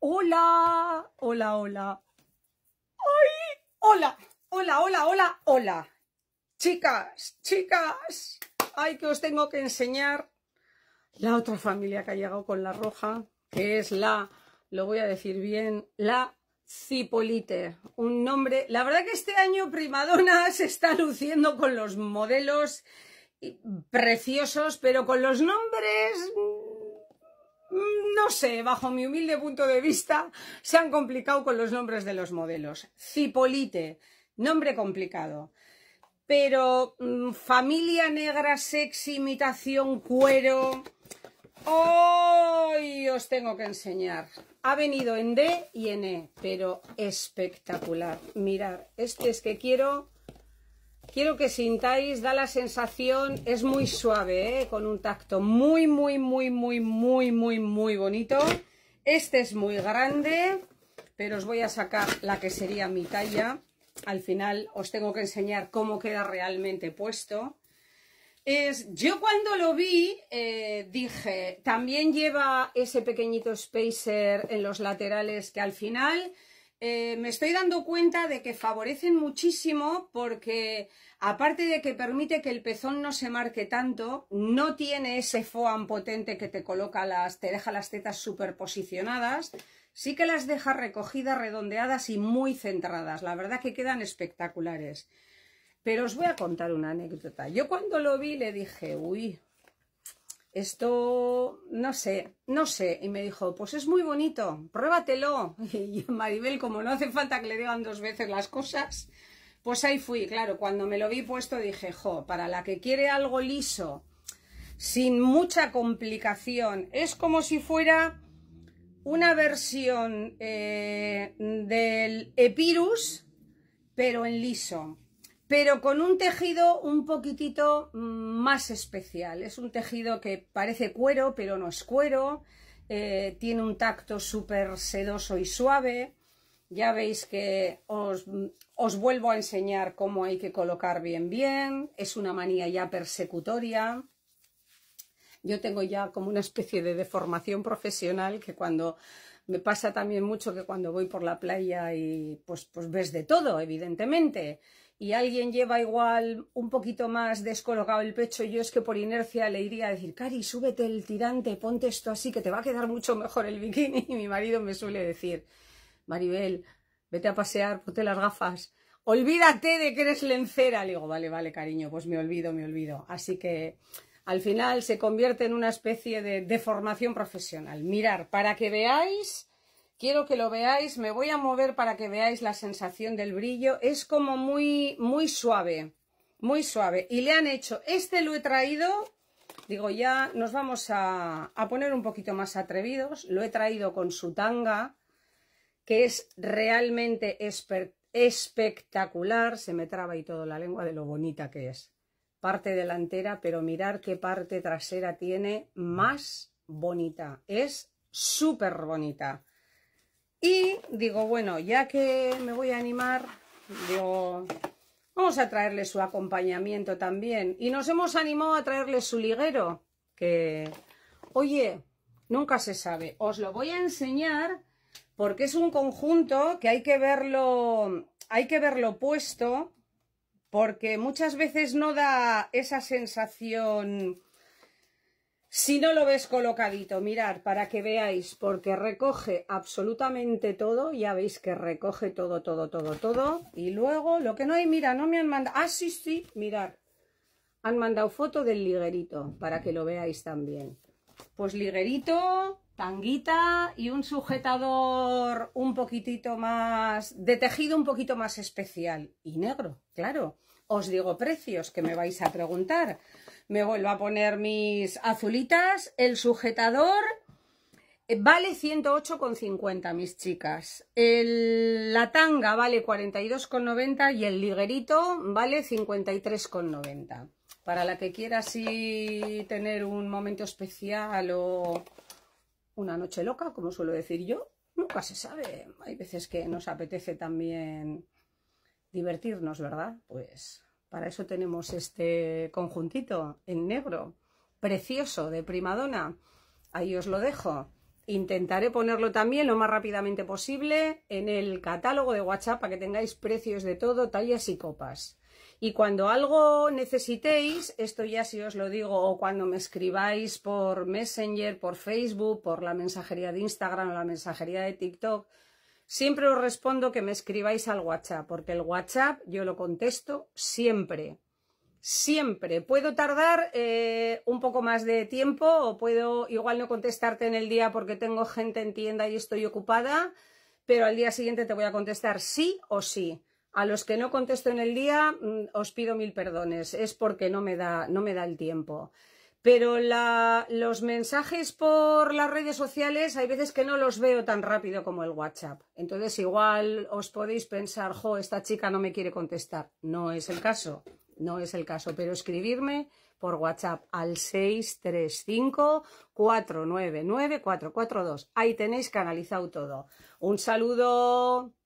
Hola, hola, hola. ¡Ay! Hola, hola, hola, hola, hola. Chicas, chicas. Ay, que os tengo que enseñar la otra familia que ha llegado con la roja, que es la, lo voy a decir bien, la Cipolite. Un nombre, la verdad que este año Primadona se está luciendo con los modelos preciosos, pero con los nombres Mm, no sé, bajo mi humilde punto de vista, se han complicado con los nombres de los modelos. Cipolite, nombre complicado. Pero mm, familia negra, sexy, imitación, cuero. Hoy os tengo que enseñar. Ha venido en D y en E, pero espectacular. Mirad, este es que quiero quiero que sintáis, da la sensación, es muy suave, eh, con un tacto muy, muy, muy, muy, muy, muy, muy bonito. Este es muy grande, pero os voy a sacar la que sería mi talla. Al final os tengo que enseñar cómo queda realmente puesto. Es, yo cuando lo vi eh, dije, también lleva ese pequeñito spacer en los laterales que al final eh, me estoy dando cuenta de que favorecen muchísimo porque aparte de que permite que el pezón no se marque tanto, no tiene ese foam potente que te coloca las, te deja las tetas superposicionadas, sí que las deja recogidas, redondeadas y muy centradas. La verdad que quedan espectaculares. Pero os voy a contar una anécdota. Yo cuando lo vi le dije, uy, esto, no sé, no sé. Y me dijo, pues es muy bonito, pruébatelo. Y Maribel, como no hace falta que le digan dos veces las cosas, pues ahí fui. Claro, cuando me lo vi puesto dije, jo, para la que quiere algo liso, sin mucha complicación, es como si fuera una versión eh, del Epirus, pero en liso pero con un tejido un poquitito mm, más especial. Es un tejido que parece cuero, pero no es cuero, eh, tiene un tacto súper sedoso y suave. Ya veis que mm, os, vuelvo a enseñar cómo hay que colocar bien bien. Es una manía ya persecutoria. Yo tengo ya como una especie de deformación profesional que cuando me pasa también mucho que cuando voy por la playa y pues, pues ves de todo, evidentemente y alguien lleva igual un poquito más descolocado el pecho, yo es que por inercia le iría a decir, Cari, súbete el tirante, ponte esto así, que te va a quedar mucho mejor el bikini. Y mi marido me suele decir, Maribel, vete a pasear, ponte las gafas, olvídate de que eres lencera. Le digo, vale, vale, cariño, pues me olvido, me olvido. Así que al final se convierte en una especie de deformación profesional. Mirar, para que veáis Quiero que lo veáis, me voy a mover para que veáis la sensación del brillo. Es como muy, muy suave, muy suave. Y le han hecho, este lo he traído, digo ya nos vamos a, poner un poquito más atrevidos. Lo he traído con su tanga, que es realmente espectacular. Se me traba y todo la lengua de lo bonita que es parte delantera, pero mirar qué parte trasera tiene más bonita. Es súper bonita. Y digo, bueno, ya que me voy a animar, digo, vamos a traerle su acompañamiento también. Y nos hemos animado a traerle su liguero, que, oye, nunca se sabe. Os lo voy a enseñar porque es un conjunto que hay que verlo, hay que verlo puesto, porque muchas veces no da esa sensación si no lo ves colocadito, mirad, para que veáis, porque recoge absolutamente todo, ya veis que recoge todo, todo, todo, todo. Y luego, lo que no hay, mira, no me han mandado, ah, sí, sí, mirad. han mandado foto del liguerito, para que lo veáis también. Pues liguerito, tanguita y un sujetador un poquitito más, de tejido un poquito más especial, y negro, claro os digo precios que me vais a preguntar. Me vuelvo a poner mis azulitas, el sujetador eh, vale 108,50 mis chicas, la tanga vale 42,90 y el liguerito vale 53,90. Para la que quiera así tener un momento especial o una noche loca, como suelo decir yo, nunca se sabe. Hay veces que nos apetece también divertirnos, ¿verdad? Pues para eso tenemos este conjuntito en negro, precioso, de Primadona. Ahí os lo dejo. Intentaré ponerlo también lo más rápidamente posible en el catálogo de WhatsApp para que tengáis precios de todo, tallas y copas. Y cuando algo necesitéis, esto ya si os lo digo, o cuando me escribáis por Messenger, por Facebook, por la mensajería de Instagram o la mensajería de TikTok, Siempre os respondo que me escribáis al WhatsApp, porque el WhatsApp yo lo contesto siempre. Siempre. Puedo tardar eh, un poco más de tiempo o puedo igual no contestarte en el día porque tengo gente en tienda y estoy ocupada, pero al día siguiente te voy a contestar sí o sí. A los que no contesto en el día mm, os pido mil perdones, es porque no me da, no me da el tiempo pero los mensajes por las redes sociales hay veces que no los veo tan rápido como el WhatsApp. Entonces igual os podéis pensar, jo, esta chica no me quiere contestar. No es el caso, no es el caso, pero escribirme por WhatsApp al 635-499-442. Ahí tenéis canalizado todo. Un saludo.